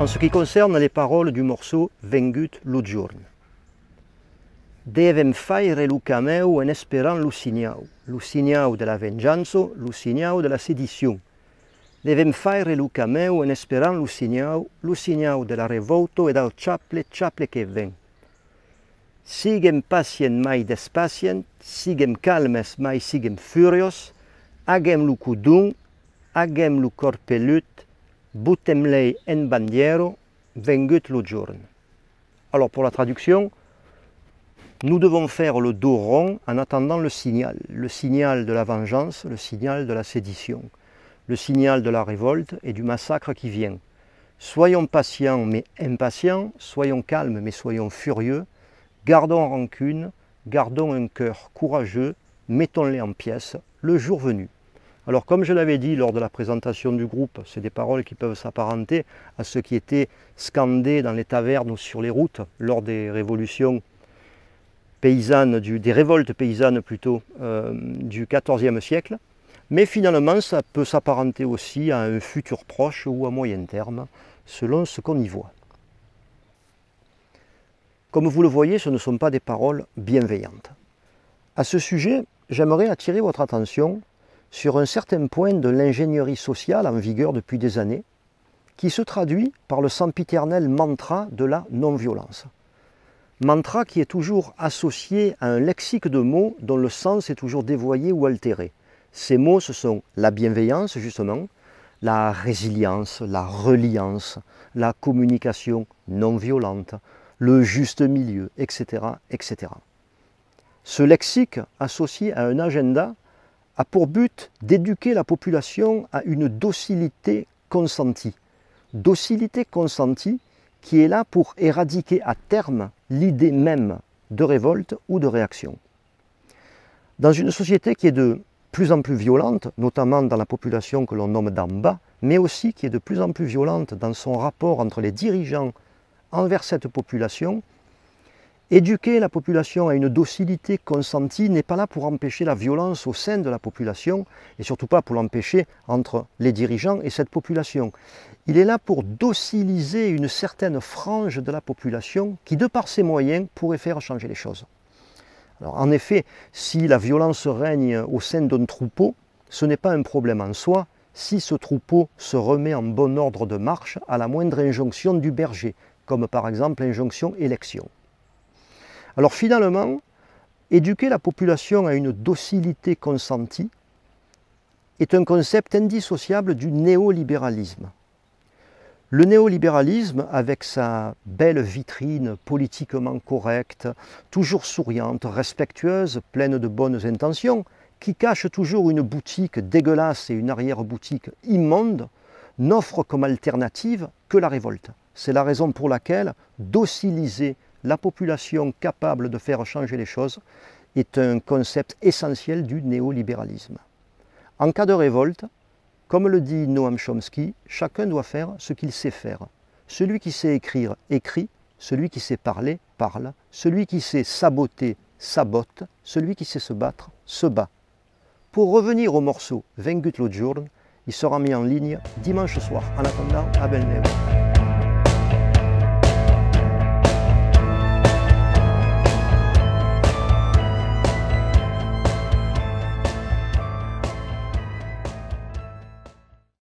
En ce qui concerne les paroles du morceau Vengut Lugiorn. Devem faire Lucameu en esperant lo signau de la Vengeance, signau de la sédition. Devem faire Lucameu en esperant lo signau de la revolto et al chaple, chaple que ven. Sigem patient mai despatient, sigem calmes mai sigem furios, agem lucudum, agem lucorpelut, en bandiero vengut lo Alors pour la traduction, nous devons faire le dos rond en attendant le signal, le signal de la vengeance, le signal de la sédition, le signal de la révolte et du massacre qui vient. Soyons patients mais impatients, soyons calmes mais soyons furieux, gardons rancune, gardons un cœur courageux, mettons-les en pièces le jour venu. Alors comme je l'avais dit lors de la présentation du groupe, c'est des paroles qui peuvent s'apparenter à ce qui était scandé dans les tavernes ou sur les routes lors des révolutions paysannes, des révoltes paysannes plutôt, euh, du XIVe siècle. Mais finalement, ça peut s'apparenter aussi à un futur proche ou à moyen terme, selon ce qu'on y voit. Comme vous le voyez, ce ne sont pas des paroles bienveillantes. À ce sujet, j'aimerais attirer votre attention sur un certain point de l'ingénierie sociale en vigueur depuis des années, qui se traduit par le sempiternel mantra de la non-violence. Mantra qui est toujours associé à un lexique de mots dont le sens est toujours dévoyé ou altéré. Ces mots, ce sont la bienveillance, justement, la résilience, la reliance, la communication non violente, le juste milieu, etc. etc. Ce lexique associé à un agenda a pour but d'éduquer la population à une docilité consentie. Docilité consentie qui est là pour éradiquer à terme l'idée même de révolte ou de réaction. Dans une société qui est de plus en plus violente, notamment dans la population que l'on nomme d'en bas, mais aussi qui est de plus en plus violente dans son rapport entre les dirigeants envers cette population Éduquer la population à une docilité consentie n'est pas là pour empêcher la violence au sein de la population et surtout pas pour l'empêcher entre les dirigeants et cette population. Il est là pour dociliser une certaine frange de la population qui, de par ses moyens, pourrait faire changer les choses. en effet, si la violence règne au sein d'un troupeau, ce n'est pas un problème en soi si ce troupeau se remet en bon ordre de marche à la moindre injonction du berger, comme par exemple l'injonction élection. Alors finalement, éduquer la population à une docilité consentie est un concept indissociable du néolibéralisme. Le néolibéralisme, avec sa belle vitrine politiquement correcte, toujours souriante, respectueuse, pleine de bonnes intentions, qui cache toujours une boutique dégueulasse et une arrière-boutique immonde, n'offre comme alternative que la révolte. C'est la raison pour laquelle dociliser la population capable de faire changer les choses est un concept essentiel du néolibéralisme. En cas de révolte, comme le dit Noam Chomsky, chacun doit faire ce qu'il sait faire. Celui qui sait écrire, écrit, celui qui sait parler, parle, celui qui sait saboter, sabote, celui qui sait se battre, se bat. Pour revenir au morceau Vengut jour il sera mis en ligne dimanche soir en attendant à Belnève.